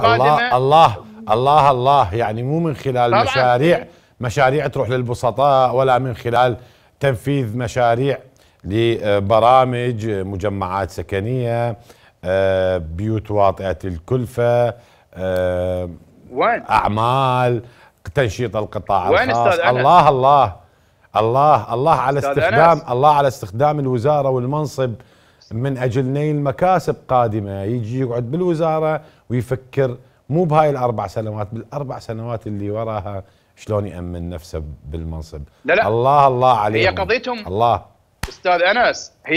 الله الله الله الله يعني مو من خلال مشاريع مشاريع تروح للبسطاء ولا من خلال تنفيذ مشاريع لبرامج مجمعات سكنيه آه، بيوت واطئه الكلفه آه، وين اعمال تنشيط القطاع وين الخاص الله الله الله الله على استخدام الله على استخدام الوزاره والمنصب من اجل نيل مكاسب قادمه يجي يقعد بالوزاره ويفكر مو بهاي الاربع سنوات بالاربع سنوات اللي وراها شلون يامن نفسه بالمنصب لا لا الله الله عليهم هي قضيتهم الله استاذ انس هي